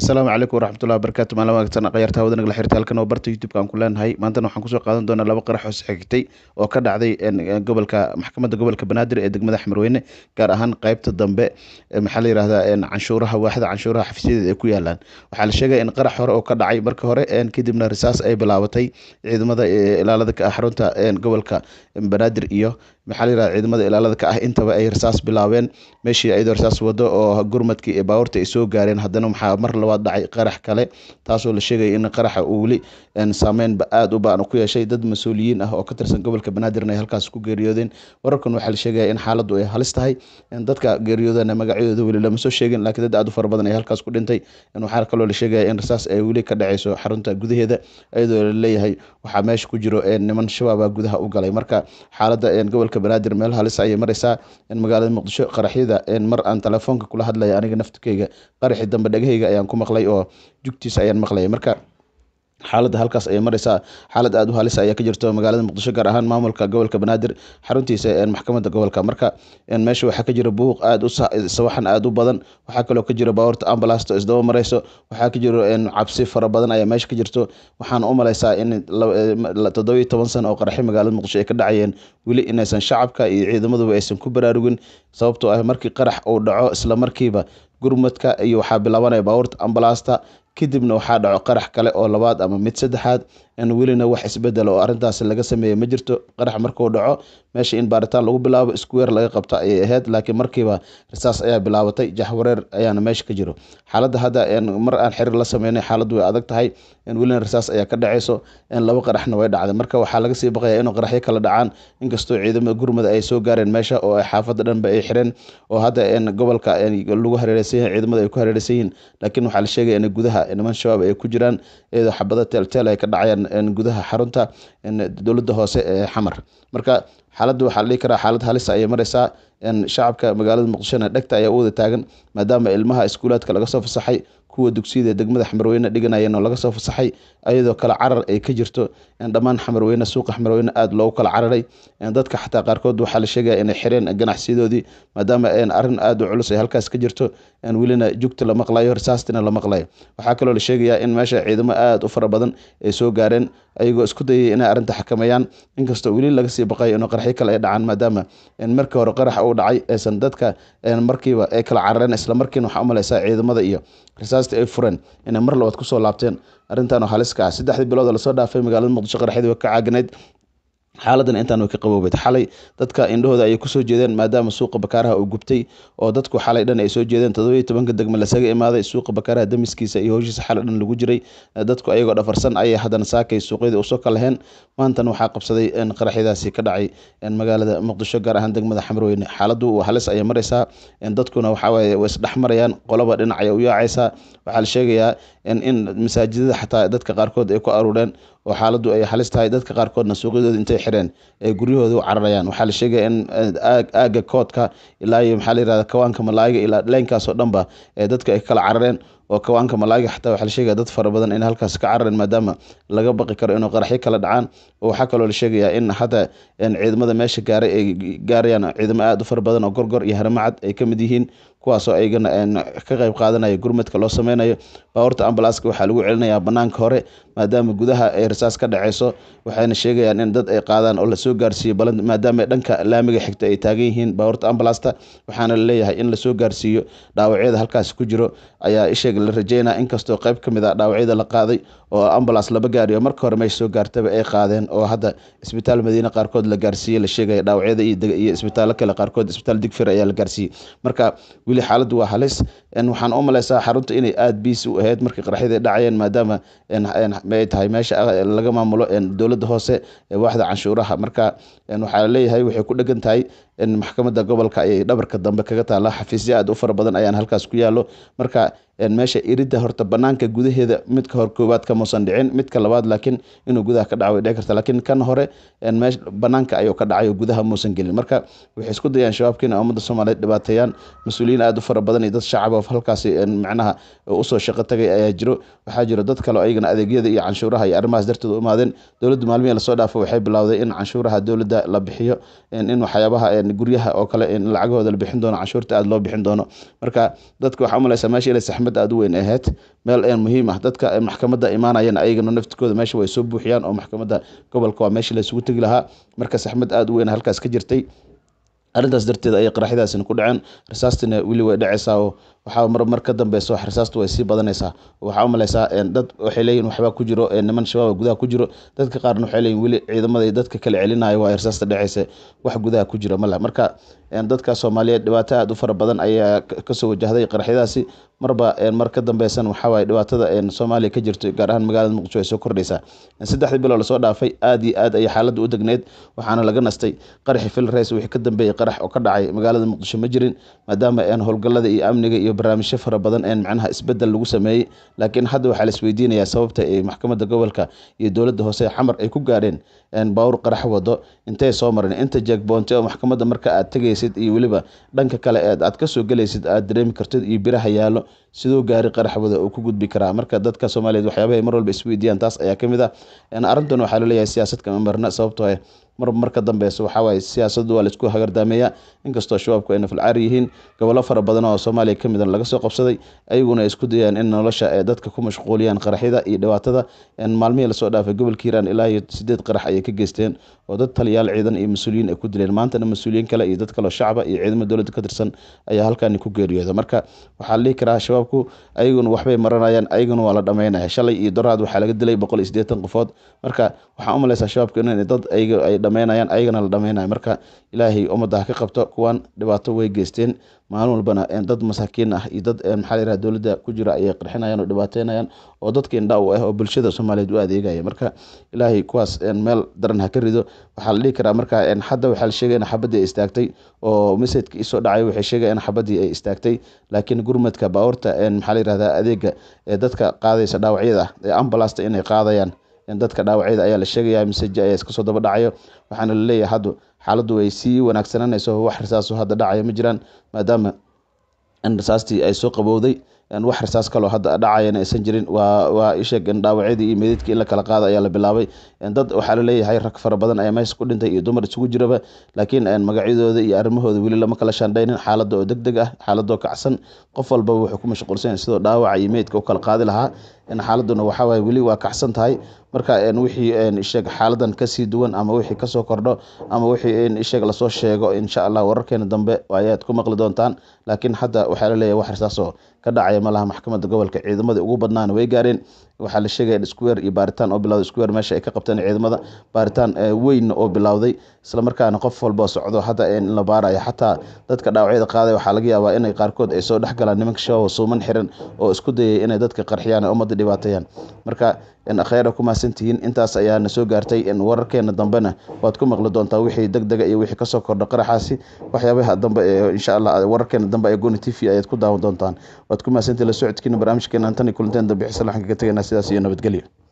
asalaamu calaykum waraxmatullahi barakaatu maalin wanaagsan khayarta hawada nagala xirta halkan oo barta youtube-ka aan ku leenahay maantana waxaan kusoo qaadan doonaa laba qarax oo isxigtay oo ka dhacday eh, gobolka maxkamadda gobolka banaadir ee degmada xamarweyne gaar ahaan qeybta dambe maxaa la yidhahdaa canshuuraha waaxda canshuuraha xafiisyadeeda ay ku yaalaan waxaa la sheegaya in qarax hore oo ka dhacay marka hore kadibna risaas ay bilaabatay ciidamada ilaalada xarunta gobolka banaadir iyo maxaa layirahda ciidamada ilaalada ka ah intaba ay rasaas bilaabeen meeshii ayadoo rasaas wado oo gurmadkii ee baabuurta ay soo gaareen haddana waxaa mar labaad dhacay qarax kale taasoo la sheegaya in qaraxa uu weli saameynba aada u baan ku yeeshay dad mas-uuliyiin ah oo ka tirsan gobolka banaadir ay halkaas ku geeriyoodeen wararkan waxaa la sheegaya in xaaladdu ay halis tahay dadka geeriyoodana magacyadooda weli lama soo sheegin laakiin dad aada u fara badan ay halkaas ku dhintay waxaa kaloo la sheegaya in rasaas ay weli ka dhacayso xarunta gudaheeda iyadoo la waxaa meesha ku jiro niman shabaaba ah gudaha u galay marka xaaladda gobolka gobolka banaadir meel halis ayay mareysaa in magaalada muqdisho qaraxyada mar aan telefoonka kula hadlaya aniga naftukeyga qaraxi dambe dhegaheyga ayaan ku maqlay oo jugtiisa ayaan maqlay marka xaalada halkaas ayay mareysaa xaalad aad u halisa ayaa ka jirto magaalada muqdisho gaar ahaan maamulka gobolka banaadir xaruntiisa maxkamadda gobolka marka meesha waxaa ka jira buuq aad aad u badan waxaa kaloo ka jira baawarta ambalasto isdaba mareyso waxaa ka jiro cabsi fara badan ayaa meesha ka jirto waxaan u maleysaa in toddobiyo toban sano oo qaraxi magaalada muqdisho ay ka dhacayeen weli inaysan shacabka iyo ciidamaduba aysan ku baraarugin sababtoo ah markii qarax uu dhaco isla markiiba gurmadka iyo waxaa bilaabanaya baawarta ambalaasta kadibna waxaa dhaco qarax kale oo labaad ama mid saddexaad an welina wax isbedel oo arintaas laga sameeya ma jirto qarax markuu dhaco meesha in baaritaan lagu bilaabo square laga qabta ayay ahayd laakiin markiiba rasaas ayaa bilaabatay jaxwareer ayaana meesha ka jiro xaaladda hadda mar aan xirir la sameynay xaaladdu way adag tahay welina rasaas ayaa ka dhaceyso laba qaraxna way dhacday marka waxaa laga sii baqaya inuu qaraxyo kala dhacaan inkastoo ciidamada gurmada ay soo gaareen meesha oo xaafadda dhanba ay xireen oo hadda gobolka lagu hareereysan ciidamada ay ku hareereysan yihiin laakiin waxaa la sheegaya in gudaha niman shabaab ay ku jiraan iyadoo xabado teelteel ay ka dhacayaan gudaha xarunta dowladda hoose ee xamar marka xaaladda waxaa la dhihi karaa xaalad halisa ah ayay mareysaa shacabka magaalada muqdishona dhegta ayaa u wada taagan maadaama ilmaha iskuulaadka laga soo fasaxay kuwa dugsiyada degmada xamarweyne dhiganayeen oo laga soo fasaxay ayadoo kale carar ay ka jirto dhammaan xamarweyne suuqa xamarweyne aada loogu kala cararay dadka xataa qaarkood waxaa la sheegaya inay xireen ganacsiyadoodii maadaama arrin aada u culus ay halkaas ka jirto welina jugta la maqlayo risaastina la maqlayo waxaa kaloo la sheegayaa in meesha ciidamo aada u fara badan ay soo gaareen ayagoo isku dayay inay arrinta xakameeyaan inkastoo weli laga sii baqayo inuu qaraxyo kale ay dhacaan maadaama markii hore qarax uu dhacay aysan dadka markiiba ay kala carareen isla islamarkiina waxaa u malaysaa ciidamada iyo rasaasta ay fureen inay mar labaad kusoo laabteen arrintan oo haliska ah saddexdii bilood oo lasoo dhaafay magaalada muqdisho qaraxyadii way ka caagnayd xaaladan intaan ka qaboobed xalay dadka indhahooda ay kusoo jeedeen maadaama suuqa bakaaraha uu gubtay oo dadku xalay dhan ay soo jeedeen todobaiy tobanka degme lasaga imaaday suuqa bakaaraha damiskiisa iyo howshiisa xalay dhan lagu jiray dadku ayagoo dhafarsan ayay haddana saakay suuqyadii usoo ka maantan waxaa qabsaday qaraxyadaasi ka dhacay magaalada muqdisho gaar ahaan degmada xamroweyne xaaladu halis ayay maraysaa dadkuna waxawaaye way isdhex marayaan qolaba dhinac ayay u yaacaysaa waxaa la sheegayaa in masaajidada xataa dadka qaarkood ay ku aruureen oo xaaladdu ay halis tahay dadka qaarkoodna suuqyadooda intay xireen ay guryahooda u cararayaan waxaa la sheegaya in eh, aagga koodka ilaa iyo maxaa la yirahda kawaanka malaayiga ilaa dhaleynkaas oo dhanba ee dadka ay kala carareen oo kawaanka malaaga xataa waxaa la sheegaya dad fara badan in halkaas ka carareen maadaama laga baqi karo inuu qaraxyo kala dhacaan oo waxaa kaloo la sheegayaa in xataa ciidamada meesha gaara ay gaarayaan ciidamo aada u fara badan oo gorgor iyo haramacad ay ka mid yihiin kuwaasoo aygana ka qayb qaadanaya gurmadka loo sameynayo baabuurta ambalaaska waxaa lagu celinayaa banaanka hore maadaama gudaha ay rasaas ka dhaceyso waxayna sheegayaan in dad ay qaadaan oo lasoo gaarsiiyo balan maadaama dhanka laamiga xigta ay taagan yihiin baabuurta ambalasta waxaana laleeyahay in lasoo gaarsiiyo dhaawacyada halkaasi ku jiro ayaa isheega la rajeyna inkastoo qayb ka mid ah dhaawacyada la qaaday oo ambalans laba gaari marka hore meesha soo gaartaba ay qaadeen oo hadda isbitaal madiine qaarkood la gaarsiiyey la sheegaya dhaawacyada iyo isbitaallo kale qaarkood isbitaal digfir ayaa la gaarsiiyey marka weli xaaladdu waa halis waxaan u maleysaa xarunta inay aada biis u ahayd markii qaraxyada dhacayeen maadaama ay tahay meesha laga maamulo dowladda hoose waaxda canshuuraha marka waxaa laleeyahay waxay ku dhegan tahay maxkamada gobolka ay dhabarka dambe kaga taala xafiisyo aad u fara badan ayaan halkaas ku yaallo marka meesha iridda horta banaanka gudaheeda midka hor koowaad kamuusan dhicin midka labaad laakiin inuu gudaha ka dhaco way dhici karta laakiin kan hore banaanka ayuu ka dhacay oo gudaha muusan gelin marka waxay isku dayaan shabaabka ummadda soomaaliyeed dhibaateeyaan mas-uuliyiin aad u fara badan iyo dad shacab oo halkaasi macnaha usoo shaqo tagay ayaa jiro waxaa jiro dad kale oo ayagana adeegyada iyo canshuuraha iyo arrimahaas darteed u imaadeen dowladda maalmihii lasoo dhaafo waxay bilowday in canshuuraha dowladda la bixiyo in waxyaabaha guryaha oo kale in lacagahooda la bixin doono cashuurta aada loo bixin doono marka dadka waxaa umalaysa meesha inay saxmad aada u weyn ahayd meel een muhiim ah dadka maxkamadda imaanayana ayagana naftikooda meesha way soo buuxiyaan oo maxkamadda gobolka waa meesha laysugu tegi lahaa marka saxmad aad u weyn halkaas ka jirtay arrintaas darteed ayay qaraxyadaasina ku dhaceen risaastiina weli way dhaceysaa oo waxaa marmar ka dambeyso xirsaasta way sii badanaysaa waxaa u maleysaa dad waxay leeyihin waxbaa ku jiro niman shabaaba gudaha ku jiro dadka qaarna waxay leeyihin weli ciidamada dadka kala celinayo waa xirsaasta dhexeysa wax gudaha ku jira mala marka dadka soomaaliyeed dhibaato aada u fara badan ayaa kasoo wajahday qaraxyadaasi marba mar dambeysan waxaawaye dhibaatada soomaaliya ka jirto gaar ahaan magaalada muqdisho ay soo kordhaysaa saddexdii biloo lasoo dhaafay aad iyo aad ayay xaaladda u degneyd waxaana laga nastay qaraxi filrays wixii ka dambeeyey qarax oo ka dhacay magaalada muqdisho ma jirin maadaama howlgallada iyo amniga iyo barnaamijyo fara badan een macnaha isbedel lagu sameeyey laakiin hadda waxaa la isweydiinayaa sababta ay maxkamadda gobolka iyo dowladda hoose xamar ay ku gaadheen baawur qarax wado intay soo mareen inta jeegboonte oo maxkamadda marka aad tegaysid iyo weliba dhanka kale eed aad ka soo gelaysid aad dareemi kartid iyo biraha yaallo sidoo gaari qaraxbada uu ku gudbi karaa marka dadka soomaaliyeed waxyaabahay mar walba isweydiiyaan taas ayaa kamid ah arrintan waxaa laleeyahay siyaasadka kamarna sababtoo ah, mar marka dambeysa waxaawaay siyaasadu waa laisku hagardaameeya inkastoo shabaabku ay nafalcaar yihiin gobollo fara badan oo soomaaliya ka midan ah laga soo qabsaday ayaguna ay isku dayaan in nolosha ay dadka ku mashquuliyaan qaraxyada iyo dhibaatada maalmihii lasoo dhaafay gobolka hiiraan ilaa iyo sideed qarax ayay ka geysteen oo dad taliyaal ciidan iyo mas-uuliyiin ay ku dileen maantana mas-uuliyiin kale iyo dad kaleo shacaba iyo ciidamo dowladda ka tirsan ayaa halkaani ku geeriyooda marka waxaa la dhihi karaa shabaab shacabku ayaguna waxbay maranayaan ayaguna waa la dhamaynaya shalay iyo doraad waxaa laga dilay boqol iyo sideetan qofood marka waxaan u malaysaa shabaabka in dad ay dhamaynayaan ayagana la dhamaynaya marka ilaahay ummadda ka qabto kuwan dhibaato way geysteen maalin walbana dad masaakiin ah iyo dad maxaa layiraa dowladda ku jira ayay qarxinayaan oo dhibaateynayaan oo dadka indha u ah oo bulshada soomaaliyeed u adeegaya marka ilaahay kuwaas meel daran ha ka rido waxaa la dhihi karaa marka hadda waxaa la sheegay in xabaddii ay istaagtay oo meseejka isoo dhacay waxay sheegay in xabaddii ay istaagtay laakiin gurmadka baawarta maxaa la yirahdaa adeega ee dadka qaadaysa dhaawacyada ee ambalasta inay qaadayaan dadka dhaawacyada ayaa la sheegaya meseji ayaa iska soo daba dhacayo waxaana laleeyahay hadda xaaladdu ay sii wanaagsananayso wax rasaas hadda dhacaya ma jiraan maadaama in rasaastii ay soo qabowday wax rasaas kaloo hadda dhacayana aysan jirin waa isheeg dhaawacyadii iyo meydadkii in la kala qaada ayaa la bilaabay dad waxaa la leeyahay rag fara badan ayaa meys ku dhintay iyo dumar isugu jiraba laakiin magacyadooda iyo arrimahooda weli lama kala shandhaynin xaalada oo deg deg ah xaaladoo kacsan qof walbaa wuxuu ku mashquulsanya sidoo dhaawaca iyo meydka u kala qaadi lahaa xaaladuna waxaaway weli waa kacsan tahay marka wixii sheeg xaaladan kasii duwan ama wixii kasoo kordho ama wixii sheeg lasoo sheego insha allah wararkeena dambe ayaad ku maqli doontaan laakiin hadda waxaa laleeyahay wax risaasoo ka dhacaya malaha maxkamadda gobolka ciidamadii ugu badnaana way gaareen waxaa la sheegaya iskuweer iyo baaritaan oo bilawday iskuweer meesha ay ka qabteen ciidamada baaritaan weyn oo bilowday isla qof walba socdo hadda in la baarayo xataa dadka dhaawacyada qaaday waxaa laga yaabaa inay qaarkood ay soo dhexgal galaa nimankasha oo suuman xiran oo isku dayay inay dadka qarxiyaan ee ummadda dhibaateeyaan marka kheyra ku mahadsantihiin intaas ayaana soo gaartay wararkeena dambena waad ku maqli doontaa wixii deg dega iyo wixii kasoo kordha qaraxaasi waxyaabaha dambe ee insha allah wararkeena dambe ee gooni t v ayaad ku daawan doontaan waad ku mahadsantihi la socodkiina barnaamijkeena antani kulanteena dambe xisalaxanka ka tegaynaa sidaas iyo nabadgelyo